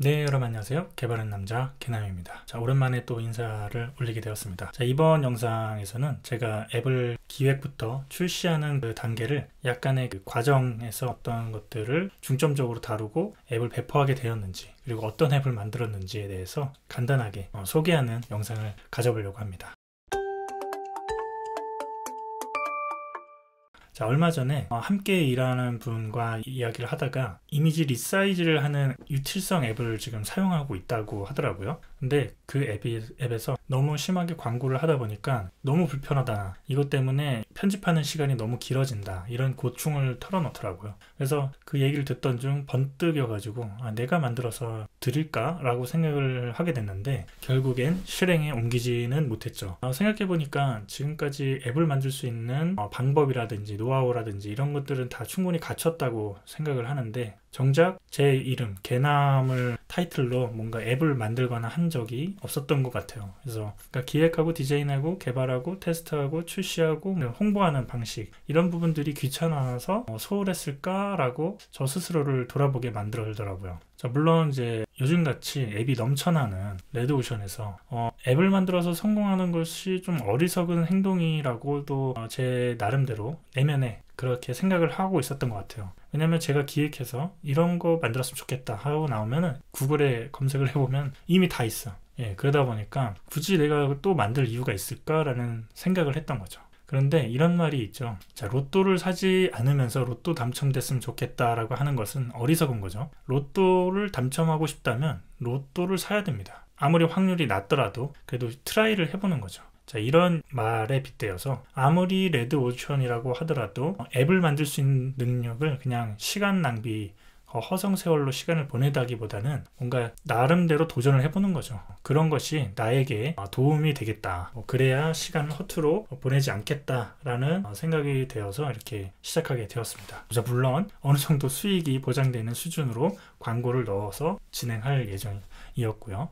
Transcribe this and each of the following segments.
네 여러분 안녕하세요 개발은 남자 개남입니다 자 오랜만에 또 인사를 올리게 되었습니다 자 이번 영상에서는 제가 앱을 기획부터 출시하는 그 단계를 약간의 그 과정에서 어떤 것들을 중점적으로 다루고 앱을 배포하게 되었는지 그리고 어떤 앱을 만들었는지에 대해서 간단하게 어, 소개하는 영상을 가져보려고 합니다 자, 얼마 전에 어, 함께 일하는 분과 이야기를 하다가 이미지 리사이즈를 하는 유틸성 앱을 지금 사용하고 있다고 하더라고요. 근데 그 앱이, 앱에서 너무 심하게 광고를 하다 보니까 너무 불편하다. 이것 때문에 편집하는 시간이 너무 길어진다. 이런 고충을 털어놓더라고요. 그래서 그 얘기를 듣던 중 번뜩여가지고 아, 내가 만들어서 드릴까? 라고 생각을 하게 됐는데 결국엔 실행에 옮기지는 못했죠. 아, 생각해보니까 지금까지 앱을 만들 수 있는 어, 방법이라든지 노하우라든지 이런 것들은 다 충분히 갖췄다고 생각을 하는데 정작 제 이름 개남을 타이틀로 뭔가 앱을 만들거나 한 적이 없었던 것 같아요. 그래서 그러니까 기획하고 디자인하고 개발하고 테스트하고 출시하고 홍보하는 방식 이런 부분들이 귀찮아서 어, 소홀했을까라고 저 스스로를 돌아보게 만들더라고요. 자, 물론 이제 요즘같이 앱이 넘쳐나는 레드오션에서 어, 앱을 만들어서 성공하는 것이 좀 어리석은 행동이라고도 어, 제 나름대로 내면에 그렇게 생각을 하고 있었던 것 같아요. 왜냐면 제가 기획해서 이런 거 만들었으면 좋겠다 하고 나오면은 구글에 검색을 해보면 이미 다 있어. 예, 그러다 보니까 굳이 내가 또 만들 이유가 있을까라는 생각을 했던 거죠. 그런데 이런 말이 있죠. 자, 로또를 사지 않으면서 로또 당첨됐으면 좋겠다라고 하는 것은 어리석은 거죠. 로또를 당첨하고 싶다면 로또를 사야 됩니다. 아무리 확률이 낮더라도 그래도 트라이를 해보는 거죠. 자, 이런 말에 빗대어서 아무리 레드 오션이라고 하더라도 앱을 만들 수 있는 능력을 그냥 시간 낭비, 어, 허성세월로 시간을 보내다기보다는 뭔가 나름대로 도전을 해보는 거죠. 그런 것이 나에게 어, 도움이 되겠다. 뭐 그래야 시간을 허투루 보내지 않겠다라는 어, 생각이 되어서 이렇게 시작하게 되었습니다. 자, 물론 어느 정도 수익이 보장되는 수준으로 광고를 넣어서 진행할 예정이었고요.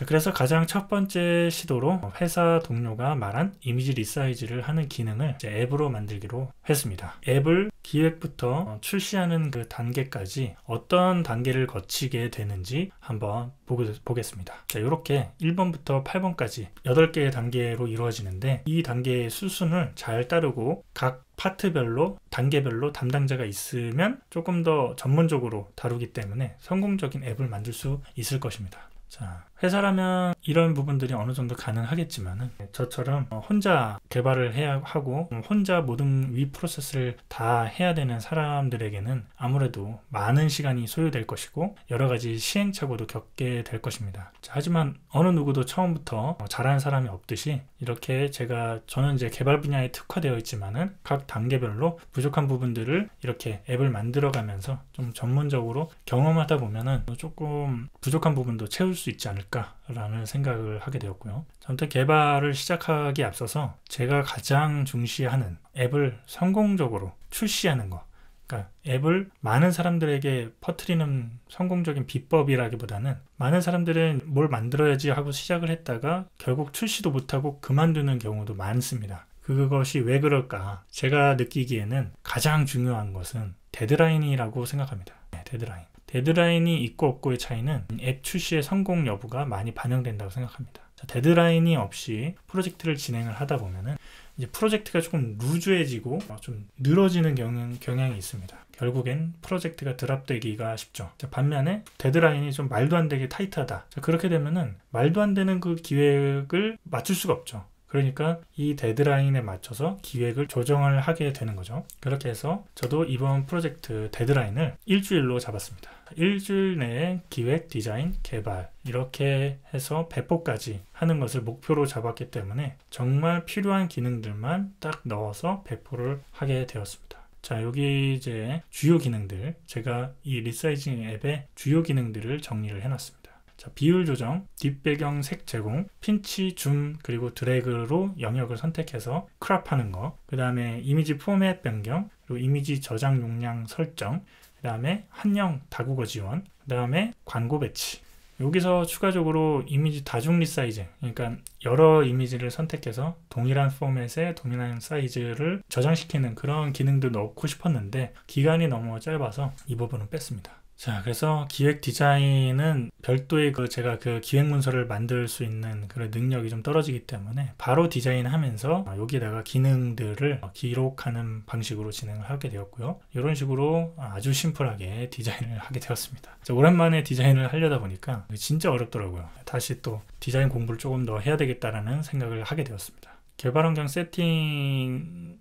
자, 그래서 가장 첫 번째 시도로 회사 동료가 말한 이미지 리사이즈를 하는 기능을 앱으로 만들기로 했습니다. 앱을 기획부터 출시하는 그 단계까지 어떤 단계를 거치게 되는지 한번 보겠습니다. 자, 이렇게 1번부터 8번까지 8개의 단계로 이루어지는데 이 단계의 수순을 잘 따르고 각 파트별로 단계별로 담당자가 있으면 조금 더 전문적으로 다루기 때문에 성공적인 앱을 만들 수 있을 것입니다. 자, 회사라면 이런 부분들이 어느 정도 가능하겠지만 저처럼 혼자 개발을 해야 하고 혼자 모든 위 프로세스를 다 해야 되는 사람들에게는 아무래도 많은 시간이 소요될 것이고 여러 가지 시행착오도 겪게 될 것입니다. 하지만 어느 누구도 처음부터 잘하는 사람이 없듯이 이렇게 제가 저는 이제 개발 분야에 특화되어 있지만각 단계별로 부족한 부분들을 이렇게 앱을 만들어가면서 좀 전문적으로 경험하다 보면 조금 부족한 부분도 채울 수 있지 않을까 않을까라는 생각을 하게 되었고요. 전무 개발을 시작하기 앞서서 제가 가장 중시하는 앱을 성공적으로 출시하는 것. 그러니까 앱을 많은 사람들에게 퍼트리는 성공적인 비법이라기보다는 많은 사람들은 뭘 만들어야지 하고 시작을 했다가 결국 출시도 못하고 그만두는 경우도 많습니다. 그것이 왜 그럴까? 제가 느끼기에는 가장 중요한 것은 데드라인이라고 생각합니다. 네, 데드라인. 데드라인이 있고 없고의 차이는 앱 출시의 성공 여부가 많이 반영된다고 생각합니다. 자, 데드라인이 없이 프로젝트를 진행을 하다 보면은 이제 프로젝트가 조금 루즈해지고 어, 좀 늘어지는 경향, 경향이 있습니다. 결국엔 프로젝트가 드랍되기가 쉽죠. 자, 반면에 데드라인이 좀 말도 안 되게 타이트하다. 자, 그렇게 되면은 말도 안 되는 그 기획을 맞출 수가 없죠. 그러니까 이 데드라인에 맞춰서 기획을 조정을 하게 되는 거죠. 그렇게 해서 저도 이번 프로젝트 데드라인을 일주일로 잡았습니다. 일주일 내에 기획, 디자인, 개발 이렇게 해서 배포까지 하는 것을 목표로 잡았기 때문에 정말 필요한 기능들만 딱 넣어서 배포를 하게 되었습니다. 자 여기 이제 주요 기능들 제가 이 리사이징 앱의 주요 기능들을 정리를 해놨습니다. 자, 비율 조정, 뒷배경 색 제공, 핀치, 줌, 그리고 드래그로 영역을 선택해서 크롭하는 거, 그 다음에 이미지 포맷 변경, 그리고 이미지 저장 용량 설정, 그 다음에 한영 다국어 지원, 그 다음에 광고 배치, 여기서 추가적으로 이미지 다중 리사이징 그러니까 여러 이미지를 선택해서 동일한 포맷에 동일한 사이즈를 저장시키는 그런 기능도 넣고 싶었는데 기간이 너무 짧아서 이 부분은 뺐습니다 자, 그래서 기획 디자인은 별도의 그 제가 그 기획 문서를 만들 수 있는 그런 능력이 좀 떨어지기 때문에 바로 디자인하면서 여기에다가 기능들을 기록하는 방식으로 진행을 하게 되었고요. 이런 식으로 아주 심플하게 디자인을 하게 되었습니다. 자, 오랜만에 디자인을 하려다 보니까 진짜 어렵더라고요. 다시 또 디자인 공부를 조금 더 해야 되겠다라는 생각을 하게 되었습니다. 개발 환경 세팅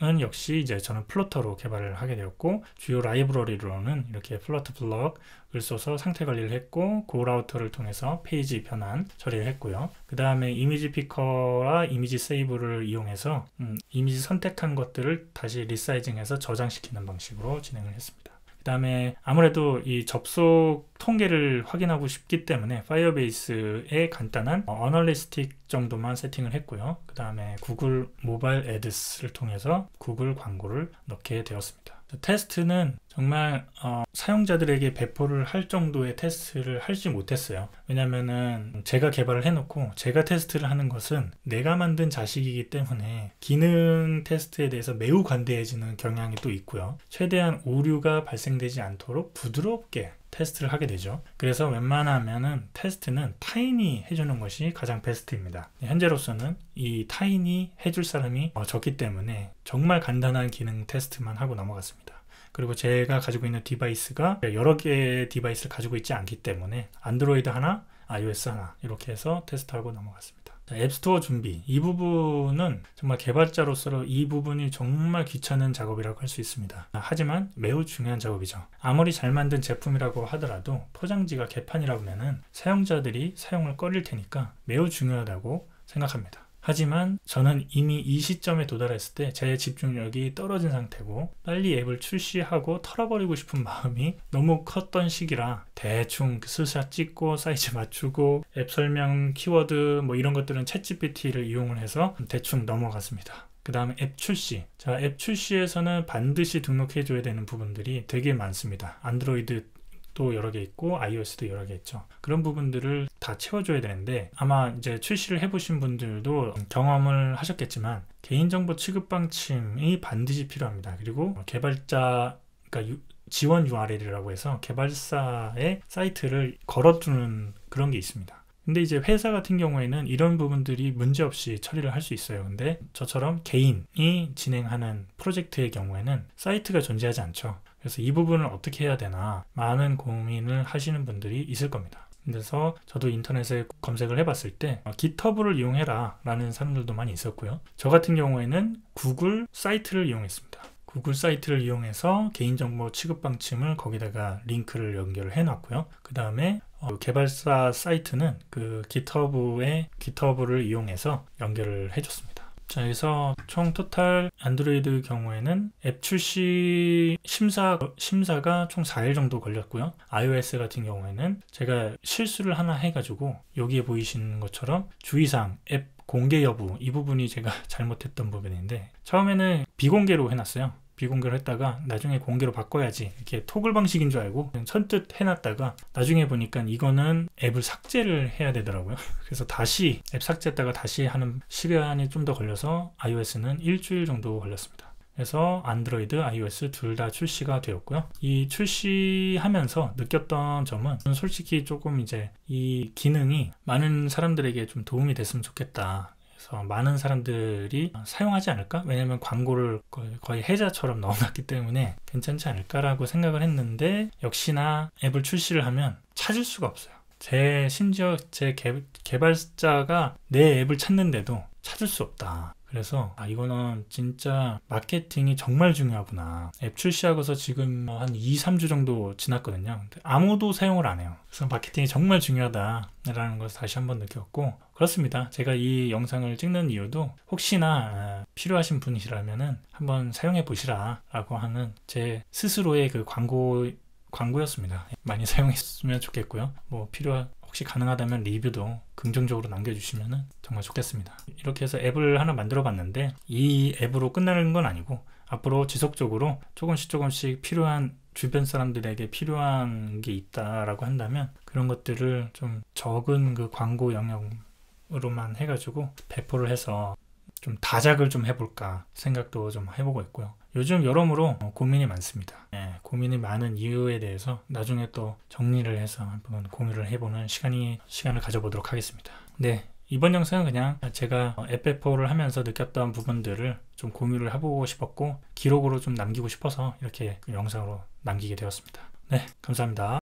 는 역시 이제 저는 플로터로 개발을 하게 되었고 주요 라이브러리로는 이렇게 플로트 블럭을 써서 상태 관리를 했고 고라우터를 통해서 페이지 변환 처리를 했고요 그 다음에 이미지 피커와 이미지 세이브를 이용해서 음, 이미지 선택한 것들을 다시 리사이징해서 저장시키는 방식으로 진행을 했습니다 그다음에 아무래도 이 접속 통계를 확인하고 싶기 때문에 파이어베이스의 간단한 어, 어널리스틱 정도만 세팅을 했고요. 그다음에 구글 모바일 애드스를 통해서 구글 광고를 넣게 되었습니다. 그 테스트는 정말 어, 사용자들에게 배포를 할 정도의 테스트를 할지 못했어요. 왜냐면은 제가 개발을 해놓고 제가 테스트를 하는 것은 내가 만든 자식이기 때문에 기능 테스트에 대해서 매우 관대해지는 경향이 또 있고요. 최대한 오류가 발생되지 않도록 부드럽게 테스트를 하게 되죠. 그래서 웬만하면은 테스트는 타인이 해주는 것이 가장 베스트입니다. 현재로서는 이 타인이 해줄 사람이 어, 적기 때문에 정말 간단한 기능 테스트만 하고 넘어갔습니다. 그리고 제가 가지고 있는 디바이스가 여러 개의 디바이스를 가지고 있지 않기 때문에 안드로이드 하나, iOS 하나 이렇게 해서 테스트하고 넘어갔습니다. 앱스토어 준비 이 부분은 정말 개발자로서 이 부분이 정말 귀찮은 작업이라고 할 수 있습니다 하지만 매우 중요한 작업이죠 아무리 잘 만든 제품이라고 하더라도 포장지가 개판이라면 사용자들이 사용을 꺼릴 테니까 매우 중요하다고 생각합니다 하지만 저는 이미 이 시점에 도달했을 때 제 집중력이 떨어진 상태고 빨리 앱을 출시하고 털어버리고 싶은 마음이 너무 컸던 시기라 대충 스샷 그 찍고 사이즈 맞추고 앱 설명 키워드 뭐 이런 것들은 챗GPT를 이용을 해서 대충 넘어갔습니다. 그 다음에 앱 출시. 자, 앱 출시에서는 반드시 등록해줘야 되는 부분들이 되게 많습니다. 안드로이드 또 여러 개 있고 iOS도 여러 개 있죠. 그런 부분들을 다 채워줘야 되는데 아마 이제 출시를 해보신 분들도 경험을 하셨겠지만 개인정보 취급 방침이 반드시 필요합니다. 그리고 개발자 그러니까 유, 지원 URL이라고 해서 개발사의 사이트를 걸어두는 그런 게 있습니다. 근데 이제 회사 같은 경우에는 이런 부분들이 문제없이 처리를 할 수 있어요. 근데 저처럼 개인이 진행하는 프로젝트의 경우에는 사이트가 존재하지 않죠. 그래서 이 부분을 어떻게 해야 되나 많은 고민을 하시는 분들이 있을 겁니다. 그래서 저도 인터넷에 검색을 해봤을 때 어, g i t h u b 를 이용해라 라는 사람들도 많이 있었고요. 저 같은 경우에는 구글 사이트를 이용했습니다. 구글 사이트를 이용해서 개인정보 취급 방침을 거기다가 링크를 연결을 해 놨고요. 그 다음에 어, 개발사 사이트는 그 g i t h u b 의 g i t h u b 를 이용해서 연결을 해줬습니다. 자, 여기서 총 토탈 안드로이드 경우에는 앱 출시 심사, 심사가 총 4일 정도 걸렸고요. iOS 같은 경우에는 제가 실수를 하나 해가지고 여기에 보이시는 것처럼 주의사항, 앱 공개 여부 이 부분이 제가 잘못했던 부분인데 처음에는 비공개로 해놨어요. 비공개로 했다가 나중에 공개로 바꿔야지 이렇게 토글 방식인 줄 알고 그냥 선뜻 해놨다가 나중에 보니까 이거는 앱을 삭제를 해야 되더라고요 그래서 다시 앱 삭제했다가 다시 하는 시간이 좀 더 걸려서 iOS는 일주일 정도 걸렸습니다 그래서 안드로이드, iOS 둘 다 출시가 되었고요. 이 출시하면서 느꼈던 점은 솔직히 조금 이제 이 기능이 많은 사람들에게 좀 도움이 됐으면 좋겠다. 그래서 많은 사람들이 사용하지 않을까? 왜냐면 광고를 거의 해자처럼 넣어놨기 때문에 괜찮지 않을까라고 생각을 했는데 역시나 앱을 출시를 하면 찾을 수가 없어요. 제 심지어 제 개, 개발자가 내 앱을 찾는데도 찾을 수 없다. 그래서 아 이거는 진짜 마케팅이 정말 중요하구나. 앱 출시하고서 지금 한 2, 3주 정도 지났거든요. 아무도 사용을 안 해요. 그래서 마케팅이 정말 중요하다라는 것을 다시 한번 느꼈고 그렇습니다. 제가 이 영상을 찍는 이유도 혹시나 아, 필요하신 분이시라면은 한번 사용해 보시라라고 하는 제 스스로의 그 광고 광고였습니다. 많이 사용했으면 좋겠고요. 뭐 필요한 혹시 가능하다면 리뷰도 긍정적으로 남겨주시면 정말 좋겠습니다. 이렇게 해서 앱을 하나 만들어 봤는데 이 앱으로 끝나는 건 아니고 앞으로 지속적으로 조금씩 조금씩 필요한 주변 사람들에게 필요한 게 있다라고 한다면 그런 것들을 좀 적은 그 광고 영역으로만 해가지고 배포를 해서 좀 다작을 좀 해볼까 생각도 좀 해보고 있고요. 요즘 여러모로 어, 고민이 많습니다. 예, 고민이 많은 이유에 대해서 나중에 또 정리를 해서 한번 공유를 해보는 시간이 시간을 가져보도록 하겠습니다. 네, 이번 영상은 그냥 제가 FFO를 어, 하면서 느꼈던 부분들을 좀 공유를 해보고 싶었고 기록으로 좀 남기고 싶어서 이렇게 그 영상으로 남기게 되었습니다. 네, 감사합니다.